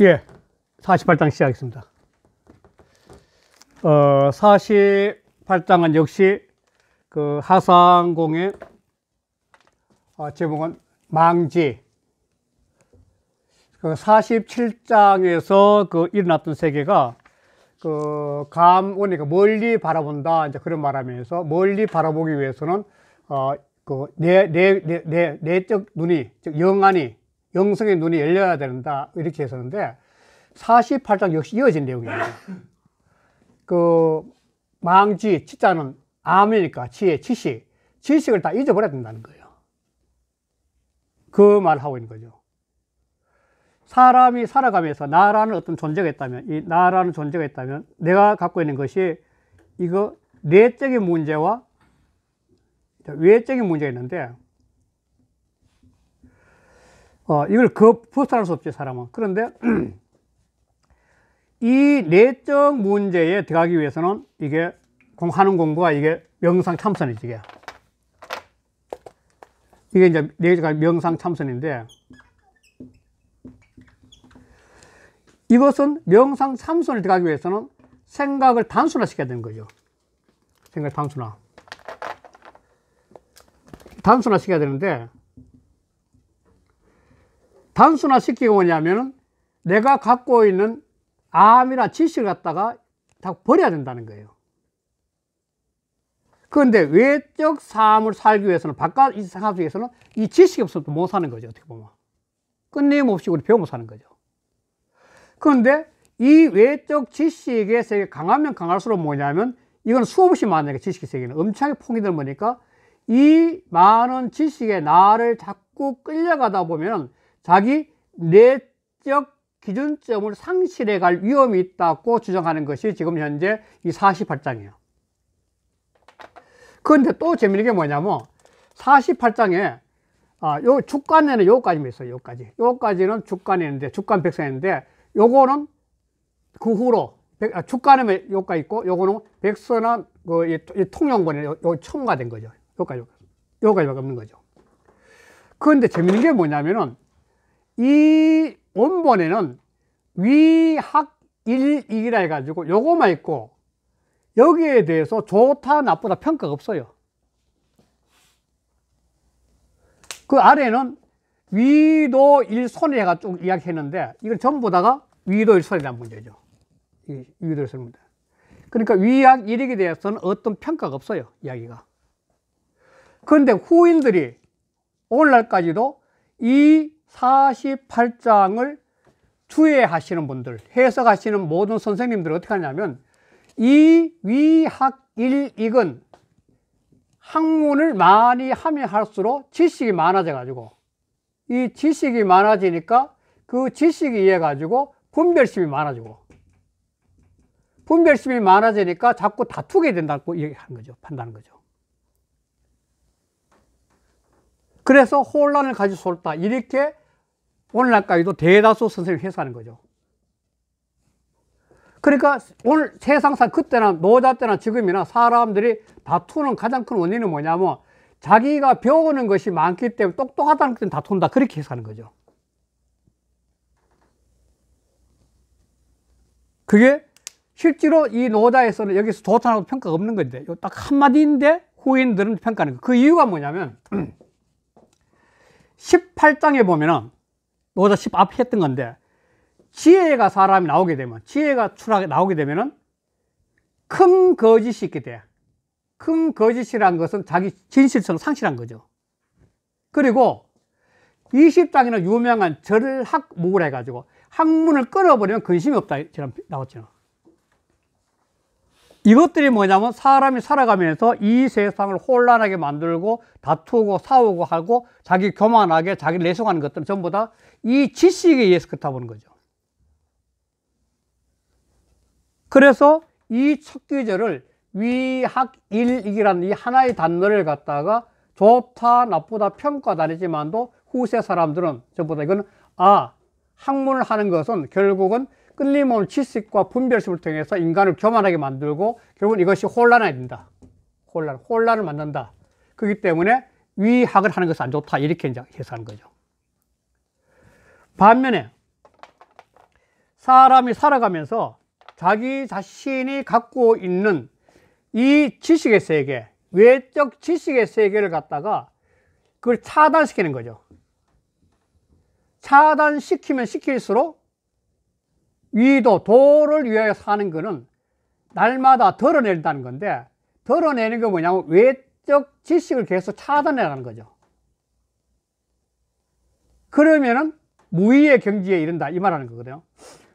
예, 4 8장 시작했습니다. 어, 48당은 역시 그 하상공의 어, 제목은 망지. 그 47장에서 그 일어났던 세계가 그 감, 그니까 멀리 바라본다. 이제 그런 말하면서 멀리 바라보기 위해서는 어, 그 내, 내, 내, 내, 내적 눈이, 즉, 영안이 영성의 눈이 열려야 된다 이렇게 했었는데 48장 역시 이어진 내용입니다. 그 망지 치자는 암이니까 지혜 지식 지식을 다 잊어버려야 된다는 거예요. 그 말을 하고 있는 거죠. 사람이 살아가면서 나라는 어떤 존재가 있다면 이 나라는 존재가 있다면 내가 갖고 있는 것이 이거 내적인 문제와 외적인 문제가 있는데 어, 이걸 거부살할 수 없지, 사람은. 그런데 이 내적 문제에 들어가기 위해서는 이게 공하는 공부가 이게 명상 참선이지, 이게. 이게 이제 내적 명상 참선인데 이것은 명상 참선을 들어가기 위해서는 생각을 단순화시켜야 되는 거죠. 생각 을 단순화. 단순화시켜야 되는데 단순화시키고 뭐냐면은 내가 갖고 있는 암이나 지식을 갖다가 다 버려야 된다는 거예요. 그런데 외적 삶을 살기 위해서는 바깥 생활 속에서는 이 지식이 없어도 못 사는 거죠. 어떻게 보면. 끊임없이 우리 배우고 사는 거죠. 그런데 이 외적 지식의 세계 강하면 강할수록 뭐냐면 이건 수없이 많은 지식의 세계는 엄청나게 폭이 넓으니까 이 많은 지식에 나를 자꾸 끌려가다 보면 자기 내적 기준점을 상실해 갈 위험이 있다고 주장하는 것이 지금 현재 이 48장이에요. 그런데 또 재미있는 게 뭐냐면 48장에 아, 요 주간에는 요까지만 있어요. 요까지. 요까지는 주간에 있는데 주간 백서인데 요거는 그 후로 아, 주간에는 요까 있고 요거는 백선나 그, 이, 이 통영본에 요, 요 첨가된 거죠. 요까지 요까지 없는 거죠. 그런데 재미있는 게 뭐냐면은 이 원본에는 위학일익이라 해가지고 요거만 있고 여기에 대해서 좋다 나쁘다 평가가 없어요 그 아래는 위도일손해가 쭉 이야기했는데 이걸 전부 다가 위도일손이라는 문제죠 위도일손 문제 그러니까 위학일익에 대해서는 어떤 평가가 없어요 이야기가 그런데 후인들이 오늘날까지도 이 48장을 주의하시는 분들, 해석하시는 모든 선생님들 어떻게 하냐면 이 위학일익은 학문을 많이 하면 할수록 지식이 많아져 가지고 이 지식이 많아지니까 그지식이이해 가지고 분별심이 많아지고 분별심이 많아지니까 자꾸 다투게 된다고 얘기하는 거죠. 판단하는 거죠. 그래서 혼란을 가질 수 없다. 이렇게 오늘날까지도 대다수 선생님이 회수하는 거죠. 그러니까 오늘 세상사 그때나 노자 때나 지금이나 사람들이 다투는 가장 큰 원인은 뭐냐면 자기가 배우는 것이 많기 때문에 똑똑하다는 것은 다툰다 그렇게 해서 하는 거죠. 그게 실제로 이 노자에서는 여기서 좋다라 평가가 없는 건데 딱 한마디인데 후인들은 평가하는 거그 이유가 뭐냐면 18장에 보면은 노자 10 앞에 했던 건데 지혜가 사람이 나오게 되면 지혜가 출하게 나오게 되면은 큰 거짓이 있게 돼. 큰 거짓이란 것은 자기 진실성 상실한 거죠. 그리고 20장이나 유명한 절학 목을 해가지고 학문을 끌어버리면 근심이 없다. 지난 나왔죠 이것들이 뭐냐면 사람이 살아가면서 이 세상을 혼란하게 만들고 다투고 싸우고 하고 자기 교만하게 자기 내성하는 것들은 전부 다 이 지식에 의해서 그렇다는 보 거죠. 그래서 이첫 규절을 위학일이라는이 하나의 단어를 갖다가 좋다 나쁘다 평가다니지만도 후세 사람들은 전부 다 이건 아 학문을 하는 것은 결국은 끌림없는 질식과 분별심을 통해서 인간을 교만하게 만들고 결국은 이것이 혼란이 된다. 혼란, 혼란을 만든다. 그렇기 때문에 위학을 하는 것은 안 좋다. 이렇게 이제 해석하는 거죠. 반면에 사람이 살아가면서 자기 자신이 갖고 있는 이 지식의 세계, 외적 지식의 세계를 갖다가 그걸 차단시키는 거죠. 차단시키면 시킬수록 위도 도를 위하여 사는 것은 날마다 드러낸다는 건데 드러내는게 뭐냐면 외적 지식을 계속 찾아내라는 거죠. 그러면은 무의의 경지에 이른다 이 말하는 거거든요.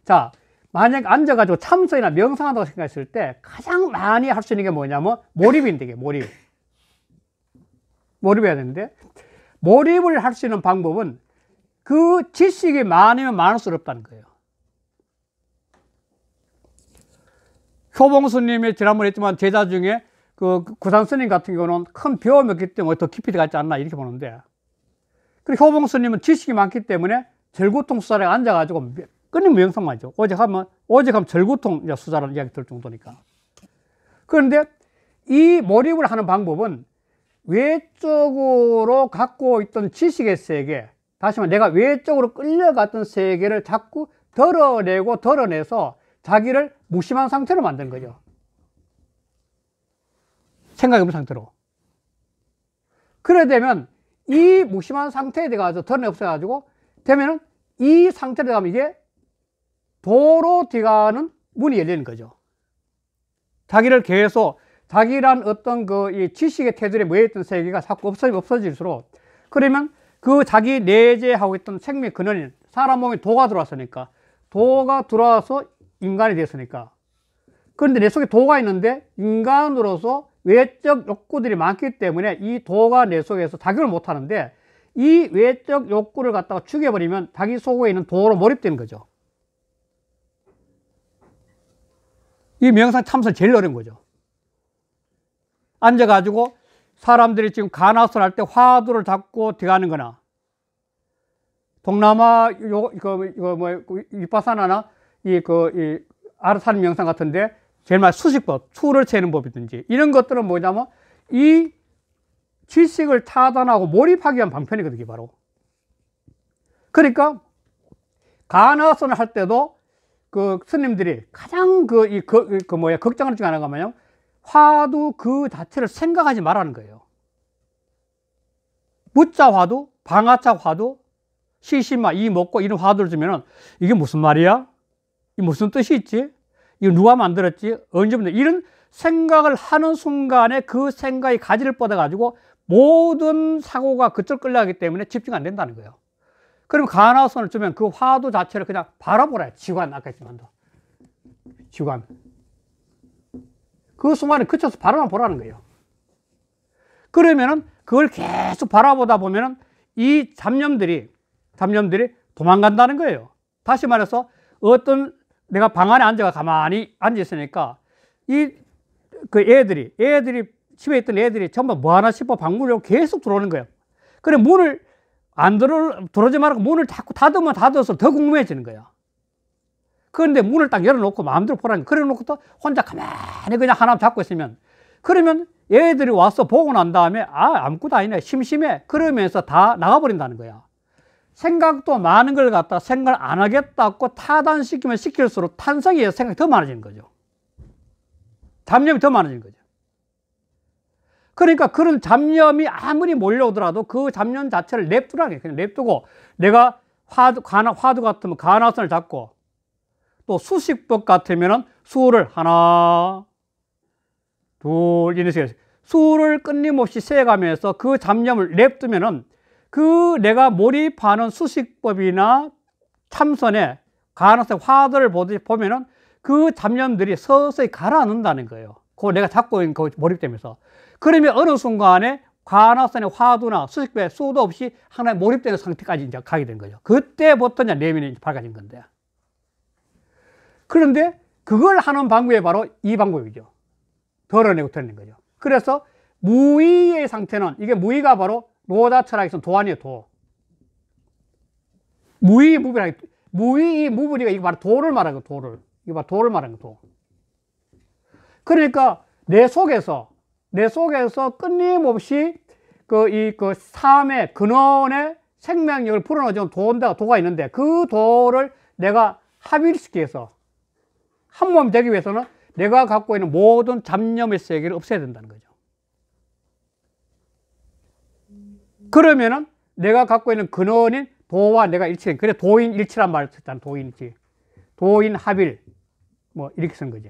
자, 만약 앉아가지고 참선이나 명상한다고 생각했을 때 가장 많이 할 수 있는 게 뭐냐면 몰입인데 이게 몰입. 몰입해야 되는데 몰입을 할 수 있는 방법은 그 지식이 많으면 많을수록 없다는 거예요. 초봉스님이 지난번에 했지만 제자 중에 그 구산스님 같은 경우는 큰 배움이 없기 때문에 더 깊이 들어갔지 않나 이렇게 보는데 그리고 효봉스님은 지식이 많기 때문에 절구통 수사에 앉아가지고 끊임 없는 명상만 하죠. 오직하면, 오직하면 절구통 수사라는 이야기 들 정도니까. 그런데 이 몰입을 하는 방법은 외적으로 갖고 있던 지식의 세계, 다시 말해 내가 외적으로 끌려갔던 세계를 자꾸 덜어내고 덜어내서 자기를 무심한 상태로 만든 거죠. 생각이 없는 상태로. 그래 되면 이 무심한 상태에 들어서덜 없어가지고 되면은 이 상태로 가면 이게 도로 들가는 문이 열리는 거죠. 자기를 계속 자기란 어떤 그이 지식의 테두리에 모여있던 세계가 자꾸 없어지, 없어질수록 그러면 그 자기 내재하고 있던 생명 근원인 사람 몸에 도가 들어왔으니까 도가 들어와서 인간이 됐으니까 그런데 내 속에 도가 있는데 인간으로서 외적 욕구들이 많기 때문에 이 도가 내 속에서 작용을 못하는데 이 외적 욕구를 갖다가 죽여버리면 자기 속에 있는 도로 몰입되는 거죠 이 명상 참선 제일 어려운 거죠 앉아가지고 사람들이 지금 가나선 할때 화두를 잡고 들어가는 거나 동남아 요, 이거, 그, 이거 그, 뭐, 그, 윗바사나나 이그이 아르산 명상 같은데 제일 많이 수식법, 투를 채는 법이든지 이런 것들은 뭐냐면 이 지식을 차단하고 몰입하기 위한 방편이거든요, 바로. 그러니까 가나선을 할 때도 그 스님들이 가장 그 이그 그, 그 뭐야 걱정하는 중 하나가 뭐냐면 화두 그 자체를 생각하지 말라는 거예요. 무자 화두, 방아차 화두, 시시마 이 먹고 이런 화두를 주면은 이게 무슨 말이야? 이 무슨 뜻이 있지? 이거 누가 만들었지? 언제부터? 이런 생각을 하는 순간에 그 생각이 가지를 뻗어가지고 모든 사고가 그쪽 끌려가기 때문에 집중 안 된다는 거예요. 그럼 가나선을 주면 그 화두 자체를 그냥 바라보라. 지관, 아까 했지만도. 지관. 그 순간에 그쳐서 바라만 보라는 거예요. 그러면은 그걸 계속 바라보다 보면은 이 잡념들이, 잡념들이 도망간다는 거예요. 다시 말해서 어떤 내가 방 안에 앉아가 가만히 앉아있으니까 이 그 애들이 애들이 집에 있던 애들이 전부 뭐 하나 싶어 방문으로 계속 들어오는 거예요. 그래 문을 안 들어 들어오지 말고 문을 자꾸 닫으면 닫아서 더 궁금해지는 거야. 그런데 문을 딱 열어놓고 마음대로 보라니 그래놓고 또 혼자 가만히 그냥 하나 잡고 있으면 그러면 애들이 와서 보고 난 다음에 아 아무것도 아니네 심심해 그러면서 다 나가버린다는 거야. 생각도 많은 걸 갖다 가 생각을 안 하겠다고 타단시키면 시킬수록 탄성이 생각이 더 많아지는 거죠. 잡념이 더 많아지는 거죠. 그러니까 그런 잡념이 아무리 몰려오더라도 그 잡념 자체를 냅두라는 그냥 냅두고 내가 화두, 가나, 화두 같으면 가나선을 잡고 또 수식법 같으면 수를 하나, 둘, 이런 식으로 수를 끊임없이 세가면서 그 잡념을 냅두면은 그 내가 몰입하는 수식법이나 참선의 가능성 화두를 보면은 듯이보그 잡념들이 서서히 가라앉는다는 거예요. 그 내가 잡고 있는 그 몰입되면서. 그러면 어느 순간에 관악산의 화두나 수식배 수도 없이 하나의 몰입되는 상태까지 이제 가게 된 거죠. 그때부터 이제 내면이 밝아진 건데. 그런데 그걸 하는 방법이 바로 이 방법이죠. 덜어내고 드러낸 거죠. 그래서 무의의 상태는 이게 무의가 바로 로다 철학에서도 아니에요, 도. 무의 무비라, 무의 무비가 이거 바로 도를 말하는 거, 도를. 이거 바로 도를 말하는 거, 도. 그러니까 내 속에서, 내 속에서 끊임없이 그, 이, 그 삶의 근원의 생명력을 불어넣어주 도인데, 도가 있는데 그 도를 내가 합일시키 서한 몸 되기 위해서는 내가 갖고 있는 모든 잡념의 세계를 없애야 된다는 거죠. 그러면은 내가 갖고 있는 근원인 도와 내가 일치된 그래 도인 일치란 말을 썼잖아 도인 일치 도인 합일 뭐 이렇게 쓴 거죠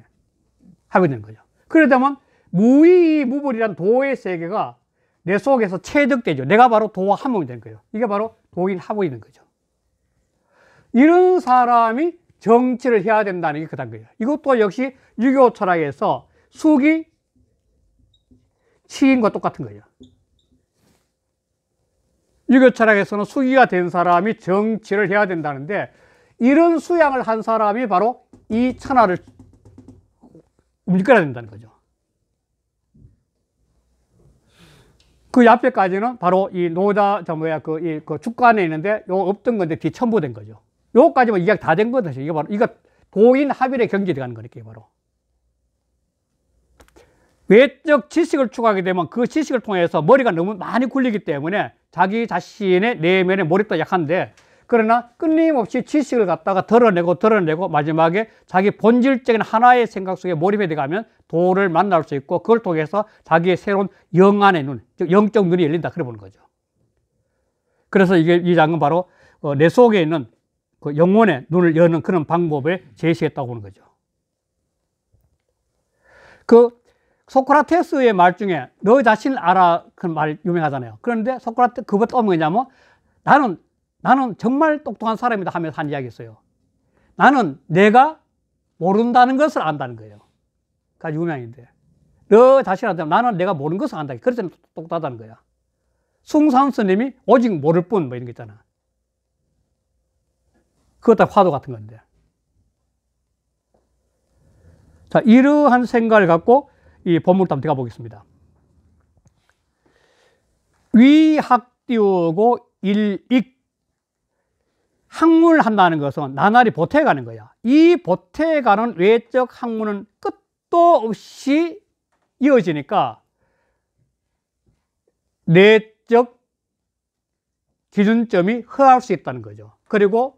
합의된 거죠 그러다면 무의무불이란 도의 세계가 내 속에서 체득되죠 내가 바로 도와 합몽이 된 거예요 이게 바로 도인 합의 있는 거죠 이런 사람이 정치를 해야 된다는 게 그단 계예요 이것도 역시 유교 철학에서 숙이 치인것 똑같은 거예요 유교 철학에서는 수기가 된 사람이 정치를 해야 된다는데 이런 수양을 한 사람이 바로 이 천하를 움직여야 된다는 거죠. 그 앞에까지는 바로 이 노자, 저 뭐야, 그, 이, 그 축간에 있는데 요 없던 건데 뒤 첨부된 거죠. 요까지만 이야기 다된 거죠. 이게 바로, 이거 도인 합일의 경지에 들어가는 거니까, 바로. 외적 지식을 추구하게 되면 그 지식을 통해서 머리가 너무 많이 굴리기 때문에 자기 자신의 내면에 몰입도 약한데 그러나 끊임없이 지식을 갖다가 드러내고 드러내고 마지막에 자기 본질적인 하나의 생각 속에 몰입해 들어가면 도를 만날 수 있고 그걸 통해서 자기의 새로운 영안의 눈, 즉 영적 눈이 열린다 그래 보는 거죠. 그래서 이게 이 장은 바로 내 어, 속에 있는 그 영혼의 눈을 여는 그런 방법을 제시했다고 보는 거죠. 그 소크라테스의 말 중에 너 자신을 알아 그 말 유명하잖아요. 그런데 소크라테 그것도 어냐면 나는 나는 정말 똑똑한 사람이다 하면서 한 이야기 있어요. 나는 내가 모른다는 것을 안다는 거예요. 가 유명인데 너 자신한테 나는 내가 모르는 것을 안다. 그래서 똑똑하다는 거야. 숭산 스님이 오직 모를 뿐 뭐 이런 게 있잖아. 그것 다 화두 같은 건데. 자 이러한 생각을 갖고 이 본문을 한번 들어가 보겠습니다. 위학 띄우고 일익 학문을 한다는 것은 나날이 보태가는 거야. 이 보태가는 외적 학문은 끝도 없이 이어지니까 내적 기준점이 허할 수 있다는 거죠. 그리고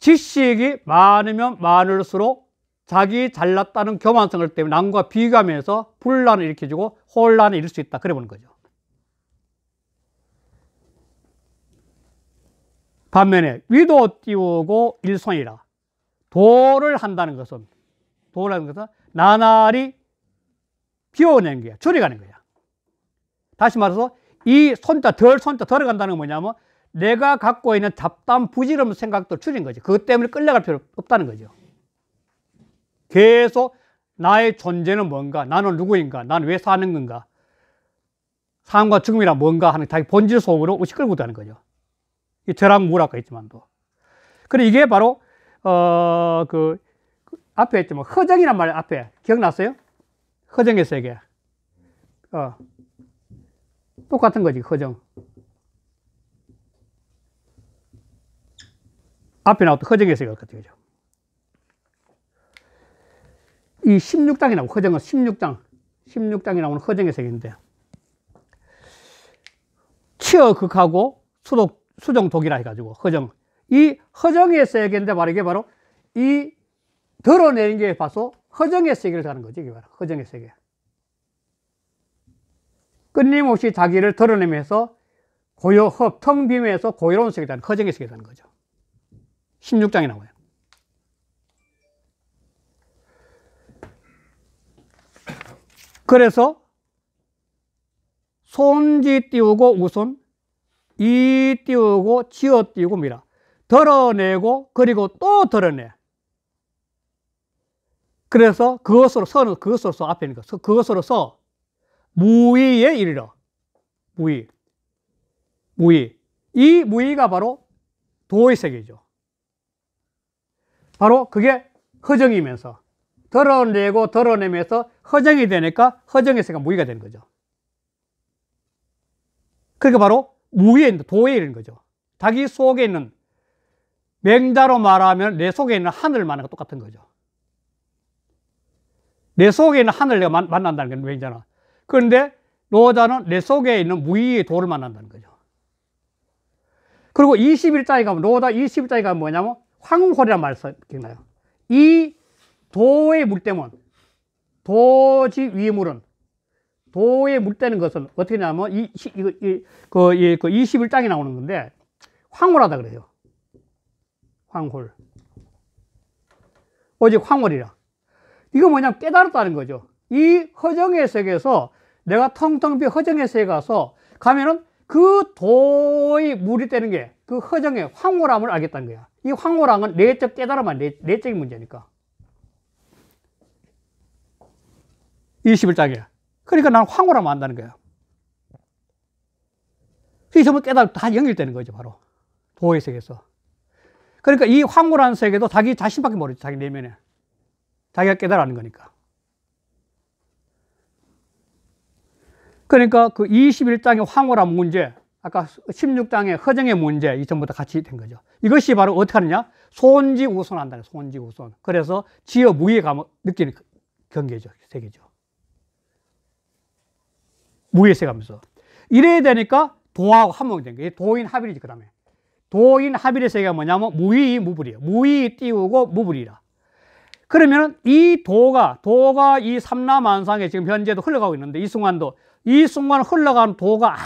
지식이 많으면 많을수록 자기 잘났다는 교만성을 때문에 남과 비교하면서 분란을 일으켜주고 혼란을 일으킬 수 있다. 그래 보는 거죠. 반면에 위도 띄우고 일손이라 도를 한다는 것은 도라는 것은 나날이 비워내는 거야. 줄여가는 거야. 다시 말해서 이 손자 덜 손자 덜어간다는건 뭐냐면 내가 갖고 있는 잡담 부지런 생각도 줄인 거지. 그것 때문에 끌려갈 필요 없다는 거죠. 계속 나의 존재는 뭔가? 나는 누구인가? 나는 왜 사는 건가? 삶과 죽음이란 뭔가 하는 자기 본질 속으로 시 끌고 다는 거죠. 이 철학 무학가 있지만도. 그래 이게 바로 어그 그 앞에 있지만 허정이란 말 앞에 기억났어요? 허정의 세계. 어 똑같은 거지 허정. 앞에 나왔던 허정의 세계 같은 거죠. 이 16장이라고 허정은 16장 16장이 나오는 허정의 세계인데 치어극하고 수독, 수정독이라 해가지고 허정 이 허정의 세계인데 바로 이게 바로 이 드러내는 게 봐서 허정의 세계를 가는 거지 이게 바로 허정의 세계 끊임없이 자기를 드러내면서 고요허 텅 빔에서 고요로운 세계라는 허정의 세계라는 거죠 16장에 나와요 그래서 손지 띄우고 우선 이 띄우고 지어 띄우고 미라 다 드러내고 그리고 또 드러내. 그래서 그것으로서는 그것으로서 앞에 있는 것, 그것으로서 무의에 이르러 무의, 무의. 이 무의가 바로 도의 세계죠. 바로 그게 허정이면서 덜어내고 덜어내면서 허정이 되니까 허정에서가 무의가 되는 거죠. 그러니까 바로 무의 도에 있는 거죠. 자기 속에 있는 맹자로 말하면 내 속에 있는 하늘 만나것 똑같은 거죠. 내 속에 있는 하늘 내가 만난다는 건 맹자나. 그런데 노자는 내 속에 있는 무의의 도를 만난다는 거죠. 그리고 21장에 가면, 노자 21장에 가면 뭐냐면, 황홀이란 말을 써, 요이 도의 물때문 도지 위 물은 도의 물때는 것은 어떻게 나면 이, 시, 이, 이, 그, 이, 그2장에 나오는 건데 황홀하다 그래요 황홀 어제 황홀이라 이거 뭐냐면 깨달았다는 거죠 이 허정의 세계에서 내가 텅텅 비 허정의 세계 가서 가면은 그 도의 물이 되는 게 그 허정의 황홀함을 알겠다는 거야 이 황홀함은 내적 깨달음만 내적인 문제니까 21장에. 이 그러니까 나는 황홀하면 안다는 거야. 그 이 점은 깨달음 다 연결되는 거죠, 바로. 도의 세계에서. 그러니까 이 황홀한 세계도 자기 자신밖에 모르죠, 자기 내면에. 자기가 깨달아는 거니까. 그러니까 그 21장의 황홀한 문제, 아까 16장의 허정의 문제, 이 전부 다 같이 된 거죠. 이것이 바로 어떻게 하느냐? 손지 우선한다는 손지 우선. 그래서 지어 무의 감을 느끼는 그 경계죠, 세계죠. 무예세 가면서 이래야 되니까 도하고 합목된 거예요. 도인 합일이지 그 다음에 도인 합일의 세계가 뭐냐면 무의 무불이에요. 무의 띄우고 무불이라. 그러면 이 도가 도가 이 삼라만상에 지금 현재도 흘러가고 있는데 이 순간도 이 순간 흘러가는 도가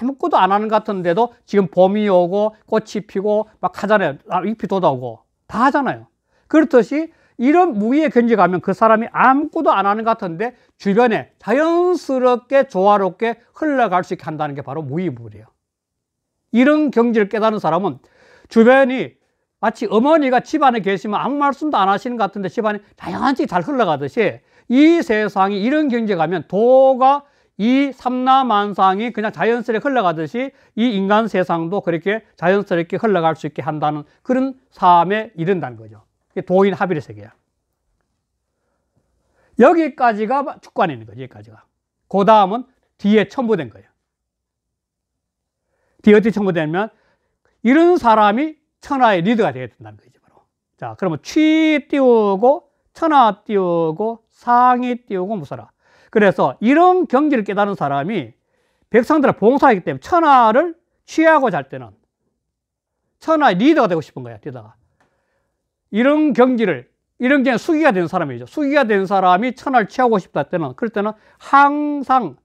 아무것도 안 하는 것 같은데도 지금 봄이 오고 꽃이 피고 막 하잖아요. 아, 잎이 돋아오고 다 하잖아요. 그렇듯이 이런 무기에 견제가면그 사람이 아무것도 안 하는 것 같은데 주변에 자연스럽게 조화롭게 흘러갈 수 있게 한다는 게 바로 무위물이에요. 이런 경지를 깨달은 사람은 주변이 마치 어머니가 집안에 계시면 아무 말씀도 안 하시는 것 같은데 집안이 다양한지 잘 흘러가듯이 이 세상이 이런 경지에 가면 도가 이 삼라만상이 그냥 자연스럽게 흘러가듯이 이 인간 세상도 그렇게 자연스럽게 흘러갈 수 있게 한다는 그런 삶에 이른다는 거죠. 도인 합의를 세계야. 여기까지가 주관에 있는 거 여기까지가. 그 다음은 뒤에 첨부된 거예요. 뒤에 어떻게 첨부되냐면, 이런 사람이 천하의 리더가 되어야 된다는 거지, 바로. 자, 그러면 취 띄우고, 천하 띄우고, 상이 띄우고, 무서라. 그래서 이런 경지를 깨달은 사람이 백성들의 봉사이기 때문에 천하를 취하고 잘 때는 천하의 리더가 되고 싶은 거야, 리더가. 이런 경지를 이런 게 수기가 된 사람이죠. 수기가 된 사람이 천하를 취하고 싶다 때는 그럴 때는 항상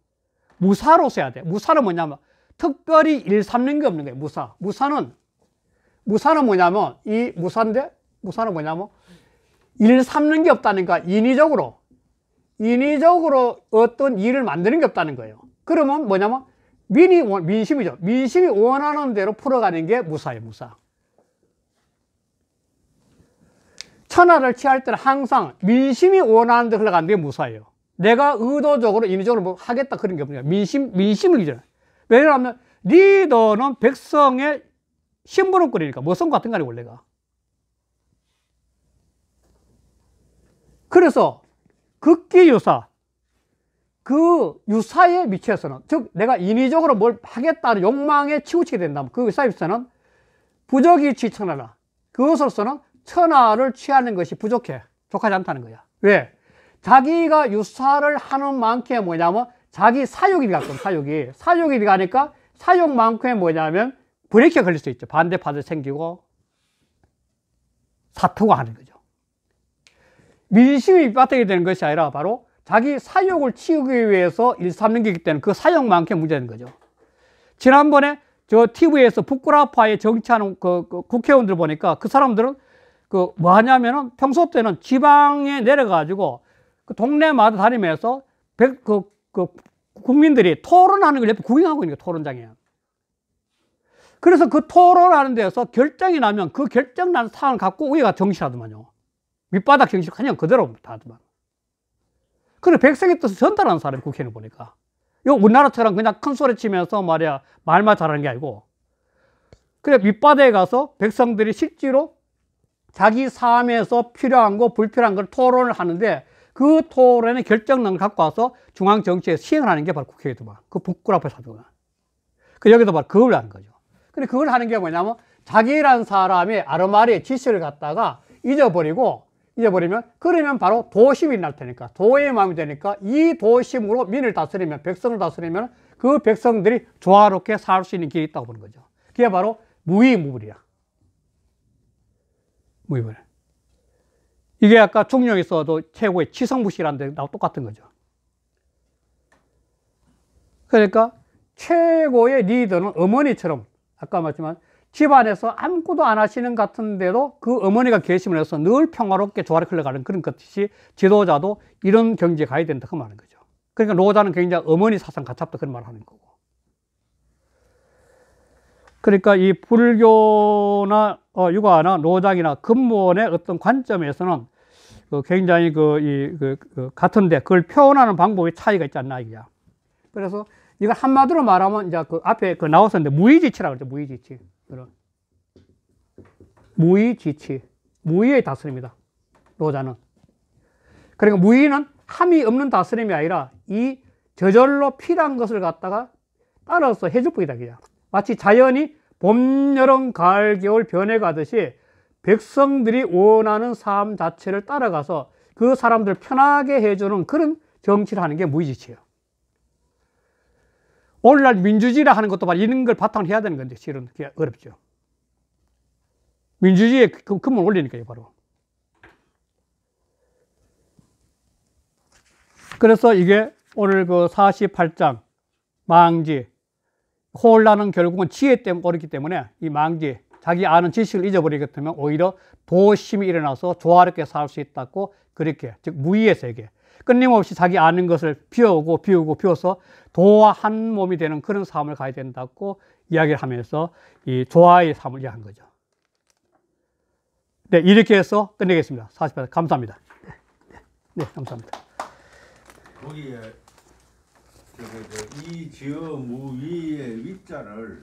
무사로 써야 돼. 무사는 뭐냐면 특별히 일삼는 게 없는 거예요. 무사. 무사는 무사는 뭐냐면 이 무사인데 무사는 뭐냐면 일삼는 게 없다니까 인위적으로 인위적으로 어떤 일을 만드는 게 없다는 거예요. 그러면 뭐냐면 민이 민심이죠. 민심이 원하는 대로 풀어가는 게 무사예요. 무사. 천하를 취할 때는 항상 민심이 원하는 데 흘러가는 게 무사예요. 내가 의도적으로 인위적으로 뭐 하겠다 그런 게 없냐. 민심, 민심을 기잖아 왜냐하면 리더는 백성의 심부름거리니까 모성 뭐 같은 거아니 원래가. 그래서 극기 유사 그 유사에 미쳐서는 즉 내가 인위적으로 뭘 하겠다는 욕망에 치우치게 된다면 그 유사 입서는 부적이 지천하라 그것으로서는 천하를 취하는 것이 부족해. 족하지 않다는 거야. 왜? 자기가 유사를 하는 만큼 뭐냐면 자기 사욕이 가끔 사욕이 사욕이 가니까 사욕만큼 뭐냐면 브레이크가 걸릴 수 있죠. 반대파도 생기고 사투가 하는 거죠. 민심이 빠뜨게 되는 것이 아니라 바로 자기 사욕을 치우기 위해서 일삼는 게기 때문에 그 사욕만큼 문제는 거죠. 지난번에 저 TV에서 북구라파에 정치하는 그, 그 국회의원들 보니까 그 사람들은 그뭐 하냐면은 평소 때는 지방에 내려가지고 그 동네마다 다니면서 백, 그, 그 국민들이 토론하는 걸 옆에 구경하고 있는 게 토론장이에요. 그래서 그 토론하는 데서 결정이 나면 그 결정 난 사항을 갖고 위에가 정시하더만요. 밑바닥 정시 그냥 그대로 다더만. 하 그래 백성의 뜻을 전달하는 사람이 국회의 보니까. 요 우리나라처럼 그냥 큰 소리 치면서 말이야 말만 잘하는 게 아니고 그래 밑바닥에 가서 백성들이 실제로 자기 삶에서 필요한 거 불필요한 걸 토론을 하는데 그 토론의 결정론을 갖고 와서 중앙 정치에 시행을 하는 게 바로 국회에도 봐. 그부끄 앞에 사주구그여기서 바로 그걸 하는 거죠. 근데 그걸 하는 게 뭐냐면 자기란 사람의 아르마리의 지시를 갖다가 잊어버리고 잊어버리면 그러면 바로 도심이 날 테니까 도의 마음이 되니까 이 도심으로 민을 다스리면 백성을 다스리면 그 백성들이 조화롭게 살 수 있는 길이 있다고 보는 거죠. 그게 바로 무위무불이야. 무효를. 이게 아까 중력에서도 최고의 치성부실한 데나 똑같은 거죠. 그러니까 최고의 리더는 어머니처럼 아까 말했지만 집안에서 아무것도 안 하시는 같은데도 그 어머니가 계심을 해서 늘 평화롭게 조화를 흘러가는 그런 것이 지도자도 이런 경지에 가야 된다 그말하 거죠. 그러니까 노자는 굉장히 어머니 사상 가깝다 그런 말을 하는 거고. 그러니까 이 불교나 어, 육아나 노장이나 근무원의 어떤 관점에서는 그 굉장히 그, 이, 그, 그, 같은데 그걸 표현하는 방법의 차이가 있지 않나 이거야. 그래서 이걸 한마디로 말하면 이제 그 앞에 그 나왔었는데 무의지치라고 그러죠. 무의지치. 그런 무의지치. 무의의 다스림이다. 노자는. 그러니까 무의는 함이 없는 다스림이 아니라 이 저절로 필요한 것을 갖다가 따라서 해줄 뿐이다. 그냥. 마치 자연이 봄, 여름, 가을, 겨울 변해가듯이 백성들이 원하는 삶 자체를 따라가서 그 사람들 편하게 해주는 그런 정치를 하는 게 무의지치예요. 오늘날 민주주의라 하는 것도 이런 걸 바탕으로 해야 되는 건데 실은 그게 어렵죠. 민주주의의 근본 그, 그, 올리니까요 바로. 그래서 이게 오늘 그 48장 망지 콜라는 결국은 지혜 때문에 어렵기 때문에 이 만기 자기 아는 지식을 잊어버리게 되면 오히려 도심이 일어나서 조화롭게 살 수 있다고 그렇게 즉 무의의 세계 끊임없이 자기 아는 것을 비우고 비우고 비워서 도와 한 몸이 되는 그런 삶을 가야 된다고 이야기를 하면서 이 조화의 삶을 이야기한 거죠. 네, 이렇게 해서 끝내겠습니다. 48. 감사합니다. 네, 네, 네, 감사합니다. 거기에 저기 그, 저이 그, 그, 지어 무위의 위자를